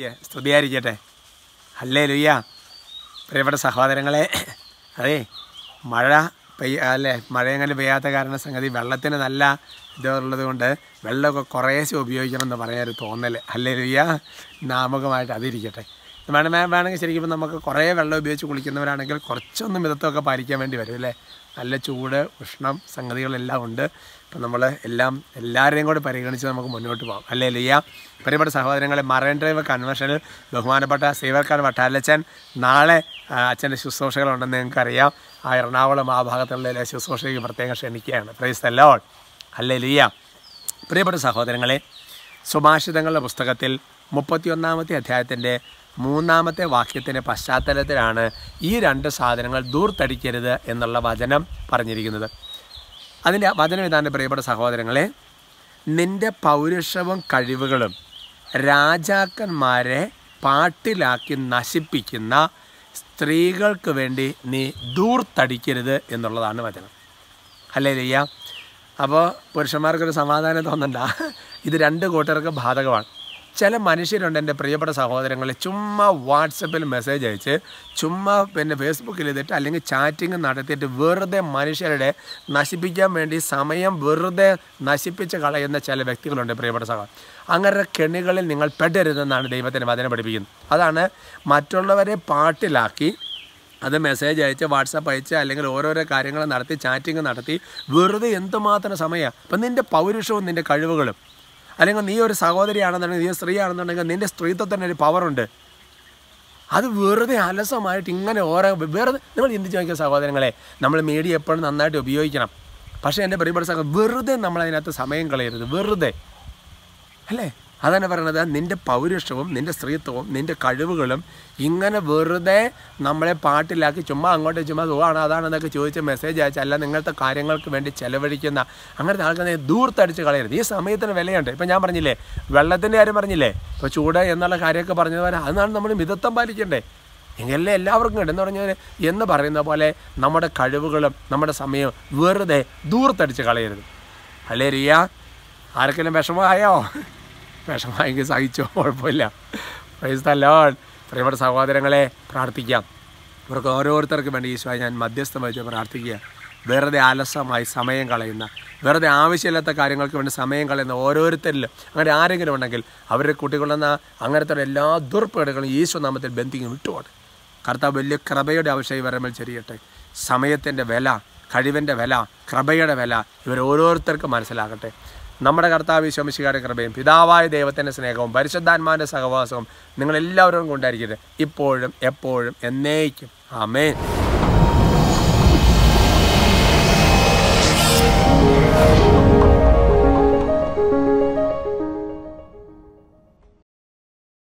ദൈവനാമത്തിലേക്ക് സ്തുതിയായിരിക്കട്ടെ അല്ലേ ലുയ്യ പ്രിയപ്പെട്ട സഹോദരങ്ങളെ അതെ മഴ പെയ്യ അല്ലേ മഴയങ്ങനെ പെയ്യാത്ത കാരണ സംഗതി വെള്ളത്തിന് നല്ല ഇതുള്ളത് കൊണ്ട് വെള്ളമൊക്കെ കുറേശ്ശെ ഉപയോഗിക്കണം എന്ന് ഒരു തോന്നൽ അല്ലേ ലുയ്യ നാമകമായിട്ട് അതിരിക്കട്ടെ വേണം വേണമെങ്കിൽ ശരിക്കും നമുക്ക് കുറേ വെള്ളം ഉപയോഗിച്ച് കുളിക്കുന്നവരാണെങ്കിൽ കുറച്ചൊന്നും മിതത്വമൊക്കെ പാലിക്കാൻ വേണ്ടി വരും അല്ലേ നല്ല ചൂട് ഉഷ്ണം സംഗതികളെല്ലാം ഉണ്ട് അപ്പം നമ്മൾ എല്ലാം എല്ലാവരെയും കൂടെ പരിഗണിച്ച് നമുക്ക് മുന്നോട്ട് പോകാം അല്ലേ ലിയ പരിപാടി സഹോദരങ്ങളെ മറൈൻ ഡ്രൈവ് കൺവെൻഷനിൽ ബഹുമാനപ്പെട്ട സേവക്കാർ വട്ടാലച്ചൻ നാളെ അച്ഛൻ്റെ ശുശ്രൂഷകളുണ്ടെന്ന് നിങ്ങൾക്കറിയാം ആ എറണാകുളം ആ ഭാഗത്തുള്ള എല്ലാ ശുശ്രൂഷയ്ക്ക് പ്രത്യേകം ക്ഷണിക്കുകയാണ് പ്രൈസ് അല്ലോൾ അല്ലേ ലിയ പ്രിയപ്പെട്ട സഹോദരങ്ങളെ സുഭാഷിതങ്ങളുടെ പുസ്തകത്തിൽ മുപ്പത്തിയൊന്നാമത്തെ അധ്യായത്തിൻ്റെ മൂന്നാമത്തെ വാക്യത്തിൻ്റെ പശ്ചാത്തലത്തിലാണ് ഈ രണ്ട് സാധനങ്ങൾ ദൂർത്തടിക്കരുത് എന്നുള്ള വചനം പറഞ്ഞിരിക്കുന്നത് അതിൻ്റെ വചനം ഇതാണ് പ്രിയപ്പെട്ട സഹോദരങ്ങളെ നിൻ്റെ പൗരുഷവും കഴിവുകളും രാജാക്കന്മാരെ പാട്ടിലാക്കി നശിപ്പിക്കുന്ന സ്ത്രീകൾക്ക് വേണ്ടി നീ ദൂർത്തടിക്കരുത് എന്നുള്ളതാണ് വചനം അല്ലേ ലയ്യ അപ്പോൾ പുരുഷന്മാർക്കൊരു സമാധാനം തോന്നണ്ട ഇത് രണ്ട് കൂട്ടർക്ക് ബാധകമാണ് ചില മനുഷ്യരുണ്ട് എൻ്റെ പ്രിയപ്പെട്ട സഹോദരങ്ങൾ ചുമ്മാ വാട്സപ്പിൽ മെസ്സേജ് അയച്ച് ചുമ്മാ പിന്നെ ഫേസ്ബുക്കിൽ ഇതിട്ട് അല്ലെങ്കിൽ ചാറ്റിങ് നടത്തിയിട്ട് വെറുതെ മനുഷ്യരുടെ നശിപ്പിക്കാൻ വേണ്ടി സമയം വെറുതെ നശിപ്പിച്ച് കളയുന്ന ചില വ്യക്തികളുണ്ട് പ്രിയപ്പെട്ട സഹോദരൻ അങ്ങനെ കെണികളിൽ നിങ്ങൾ പെടരുതെന്നാണ് ദൈവത്തിൻ്റെ വചനം പഠിപ്പിക്കുന്നത് അതാണ് മറ്റുള്ളവരെ പാട്ടിലാക്കി അത് മെസ്സേജ് അയച്ച് വാട്സപ്പ് അയച്ച് അല്ലെങ്കിൽ ഓരോരോ കാര്യങ്ങൾ നടത്തി ചാറ്റിങ് നടത്തി വെറുതെ എന്തുമാത്രം സമയമാണ് അപ്പം നിൻ്റെ പൗരുഷവും നിൻ്റെ കഴിവുകളും അല്ലെങ്കിൽ നീ ഒരു സഹോദരിയാണെന്നുണ്ടെങ്കിൽ നീ സ്ത്രീയാണെന്നുണ്ടെങ്കിൽ നിൻ്റെ സ്ത്രീത്വത്തിന് ഒരു പവറുണ്ട് അത് വെറുതെ അലസമായിട്ട് ഇങ്ങനെ ഓരോ വെറുതെ നിങ്ങൾ ചിന്തിച്ച് നോക്കിയ സഹോദരങ്ങളെ നമ്മൾ മീഡിയ എപ്പോഴും നന്നായിട്ട് ഉപയോഗിക്കണം പക്ഷേ എൻ്റെ പ്രിയപ്പെട്ട സഹോദരം വെറുതെ നമ്മളതിനകത്ത് സമയം കളയരുത് വെറുതെ അല്ലേ അതാണ് പറയണത് നിൻ്റെ പൗരുഷവും നിൻ്റെ സ്ത്രീത്വവും നിൻ്റെ കഴിവുകളും ഇങ്ങനെ വെറുതെ നമ്മളെ പാട്ടിലാക്കി ചുമ്മാ അങ്ങോട്ട് ചുമ്മാ സുഖമാണ് അതാണെന്നൊക്കെ ചോദിച്ച മെസ്സേജ് അയച്ച അല്ല നിങ്ങളുടെ കാര്യങ്ങൾക്ക് വേണ്ടി ചെലവഴിക്കുന്ന അങ്ങനത്തെ ആൾക്കാരെ ദൂർത്തടിച്ച് കളയരുത് ഈ സമയത്തിന് വിലയുണ്ട് ഇപ്പം ഞാൻ പറഞ്ഞില്ലേ വെള്ളത്തിൻ്റെ കാര്യം പറഞ്ഞില്ലേ ഇപ്പോൾ ചൂട് എന്നുള്ള കാര്യമൊക്കെ പോലെ അതാണ് നമ്മൾ മിതത്വം പാലിക്കണ്ടേ എല്ലാം എല്ലാവർക്കും ഉണ്ട് എന്ന് പറഞ്ഞാൽ എന്ന് പറയുന്ന പോലെ നമ്മുടെ കഴിവുകളും നമ്മുടെ സമയവും വെറുതെ ദൂർത്തടിച്ച് കളയരുത് അല്ലേ റിയ ആർക്കെങ്കിലും വിഷമമായോ വേഷം വാങ്ങി സഹിച്ചോ കുഴപ്പമില്ല പ്രൈസ് തല്ലോൺ പ്രിയപ്പെട്ട സഹോദരങ്ങളെ പ്രാർത്ഥിക്കാം ഇവർക്ക് ഓരോരുത്തർക്കും വേണ്ടി ഈശോയെ ഞാൻ മധ്യസ്ഥം വഹിച്ച് പ്രാർത്ഥിക്കുക വെറുതെ അലസമായി സമയം കളയുന്ന വെറുതെ ആവശ്യമില്ലാത്ത കാര്യങ്ങൾക്ക് വേണ്ടി സമയം കളയുന്ന ഓരോരുത്തരിലും അങ്ങനെ ആരെങ്കിലും ഉണ്ടെങ്കിൽ അവരുടെ കുട്ടികളെന്ന അങ്ങനത്തെ എല്ലാ ദുർപ്പേടുകളും ഈശോ നാമത്തിൽ ബന്ധിക്കും വിട്ടുപോട്ടെ കർത്താവ് വലിയ കൃപയുടെ ആവശ്യം ഇവരുടെ ചെറിയട്ടെ സമയത്തിൻ്റെ വില കഴിവിൻ്റെ വില കൃപയുടെ വില ഇവർ ഓരോരുത്തർക്കും മനസ്സിലാകട്ടെ നമ്മുടെ കർത്താവ് ശോമിശികാരുടെ കൃപയും പിതാവായ ദൈവത്തിൻ്റെ സ്നേഹവും പരിശുദ്ധാത്മാവിൻ്റെ സഹവാസവും നിങ്ങളെല്ലാവരും കൊണ്ടായിരിക്കട്ടെ ഇപ്പോഴും എപ്പോഴും എന്നേക്കും ആമേൻ